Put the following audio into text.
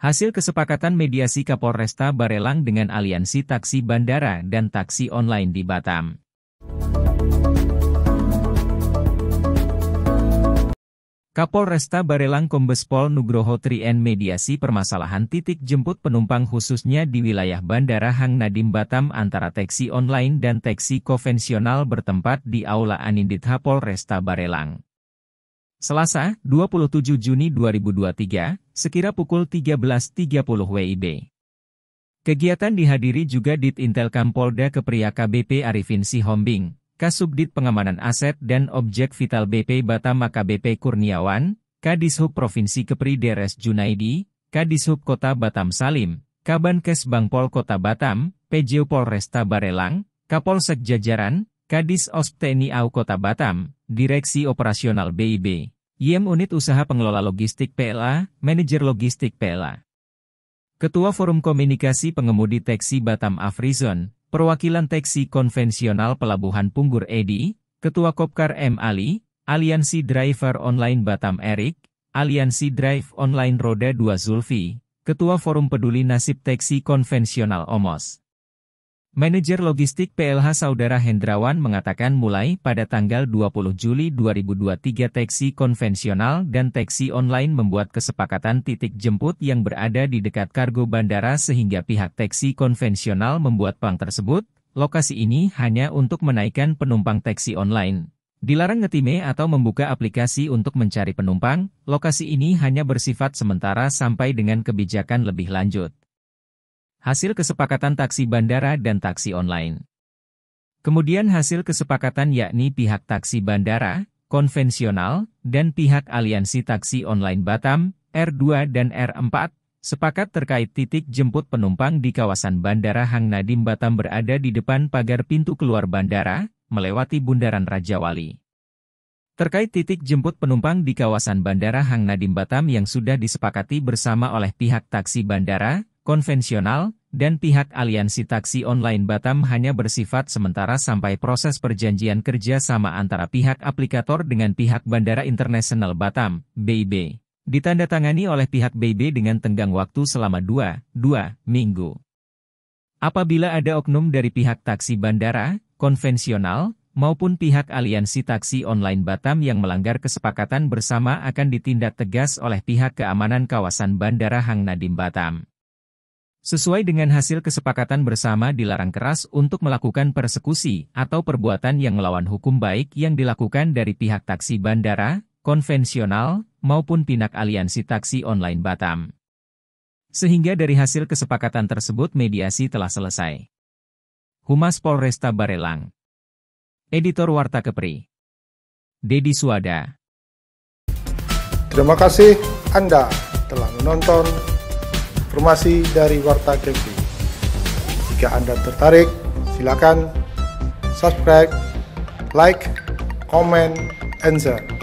Hasil kesepakatan mediasi Kapolresta Barelang dengan aliansi taksi bandara dan taksi online di Batam. Kapolresta Barelang Kombespol Nugroho Trien mediasi permasalahan titik jemput penumpang khususnya di wilayah Bandara Hang Nadim Batam antara taksi online dan taksi konvensional bertempat di Aula Anindit Kapolresta Barelang. Selasa, 27 Juni 2023, sekira pukul 13.30 WIB. Kegiatan dihadiri juga Dit Intel Kampolda Kepria KBP Arifin Sihombing, Kasubdit Pengamanan Aset dan Objek Vital BP Batam AKBP Kurniawan, Kadishub Provinsi Kepri Deres Junaidi, Kadishub Kota Batam Salim, Kabankes Bangpol Kota Batam, PJU Polresta Barelang, Kapolsek Jajaran, Kadis Ospteni AU Kota Batam, Direksi Operasional BIB. YM Unit Usaha Pengelola Logistik PLA, Manajer Logistik PLA. Ketua Forum Komunikasi Pengemudi Teksi Batam Afrizon, Perwakilan Teksi Konvensional Pelabuhan Punggur Edi, Ketua Kopkar M. Ali, Aliansi Driver Online Batam Erik, Aliansi Drive Online Roda 2 Zulfi, Ketua Forum Peduli Nasib Teksi Konvensional OMOS. Manajer logistik PLH Saudara Hendrawan mengatakan mulai pada tanggal 20 Juli 2023 taksi konvensional dan taksi online membuat kesepakatan titik jemput yang berada di dekat kargo bandara sehingga pihak taksi konvensional membuat pang tersebut. Lokasi ini hanya untuk menaikkan penumpang taksi online. Dilarang ngetime atau membuka aplikasi untuk mencari penumpang, lokasi ini hanya bersifat sementara sampai dengan kebijakan lebih lanjut. Hasil kesepakatan taksi bandara dan taksi online. Kemudian hasil kesepakatan yakni pihak taksi bandara, konvensional, dan pihak aliansi taksi online Batam, R2 dan R4, sepakat terkait titik jemput penumpang di kawasan Bandara Hang Nadim Batam berada di depan pagar pintu keluar bandara, melewati Bundaran Raja Wali. Terkait titik jemput penumpang di kawasan Bandara Hang Nadim Batam yang sudah disepakati bersama oleh pihak taksi bandara, konvensional, dan pihak aliansi taksi online Batam hanya bersifat sementara sampai proses perjanjian kerja sama antara pihak aplikator dengan pihak Bandara Internasional Batam, BIB, ditandatangani oleh pihak BIB dengan tenggang waktu selama 2-2 minggu. Apabila ada oknum dari pihak taksi bandara, konvensional, maupun pihak aliansi taksi online Batam yang melanggar kesepakatan bersama akan ditindak tegas oleh pihak keamanan kawasan Bandara Hang Nadim Batam. Sesuai dengan hasil kesepakatan bersama dilarang keras untuk melakukan persekusi atau perbuatan yang melawan hukum baik yang dilakukan dari pihak taksi bandara, konvensional, maupun pinak aliansi taksi online Batam. Sehingga dari hasil kesepakatan tersebut mediasi telah selesai. Humas Polresta Barelang Editor Warta Kepri Dedi Suwada Terima kasih Anda telah menonton informasi dari Warta TV. Jika Anda tertarik, silakan subscribe, like, comment, and share.